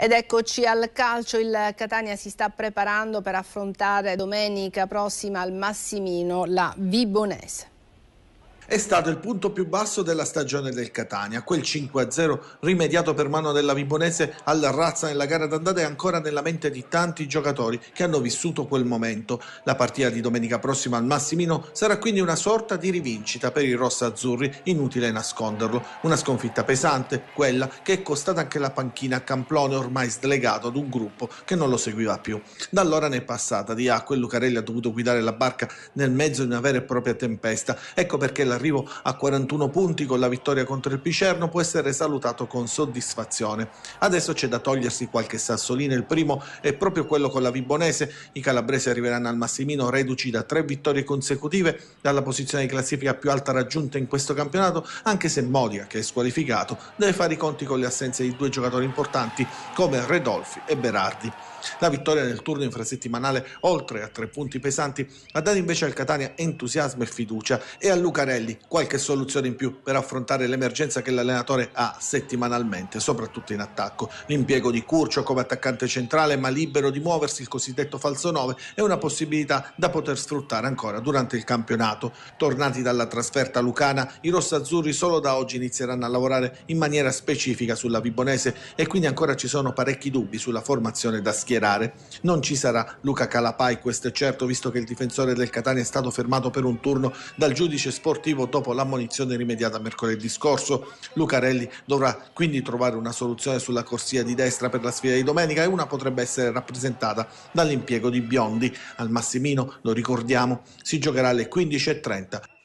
Ed eccoci al calcio, il Catania si sta preparando per affrontare domenica prossima al Massimino la Vibonese. È stato il punto più basso della stagione del Catania. Quel 5-0 rimediato per mano della Vibonese alla razza nella gara d'andata è ancora nella mente di tanti giocatori che hanno vissuto quel momento. La partita di domenica prossima al Massimino sarà quindi una sorta di rivincita per i rossazzurri, inutile nasconderlo. Una sconfitta pesante, quella che è costata anche la panchina a Camplone ormai slegato ad un gruppo che non lo seguiva più. Da allora ne è passata di acqua e Lucarelli ha dovuto guidare la barca nel mezzo di una vera e propria tempesta. Ecco perché la all'arrivo a 41 punti con la vittoria contro il Picerno può essere salutato con soddisfazione. Adesso c'è da togliersi qualche sassolino, il primo è proprio quello con la Vibonese, i calabresi arriveranno al Massimino reduci da tre vittorie consecutive dalla posizione di classifica più alta raggiunta in questo campionato, anche se Modia, che è squalificato, deve fare i conti con le assenze di due giocatori importanti come Redolfi e Berardi. La vittoria nel turno infrasettimanale, oltre a tre punti pesanti, ha dato invece al Catania entusiasmo e fiducia e a Lucarelli Locatelli qualche soluzione in più per affrontare l'emergenza che l'allenatore ha settimanalmente, soprattutto in attacco. L'impiego di Curcio come attaccante centrale ma libero di muoversi, il cosiddetto falso 9, è una possibilità da poter sfruttare ancora durante il campionato. Tornati dalla trasferta lucana, i rossazzurri solo da oggi inizieranno a lavorare in maniera specifica sulla Vibonese e quindi ancora ci sono parecchi dubbi sulla formazione da schierare. Non ci sarà Luca Calapai, questo è certo, visto che il difensore del Catania è stato fermato per un turno dal giudice sportivo arrivo dopo l'ammonizione rimediata mercoledì scorso. Lucarelli dovrà quindi trovare una soluzione sulla corsia di destra per la sfida di domenica e una potrebbe essere rappresentata dall'impiego di Biondi. Al Massimino, lo ricordiamo, si giocherà alle 15.30.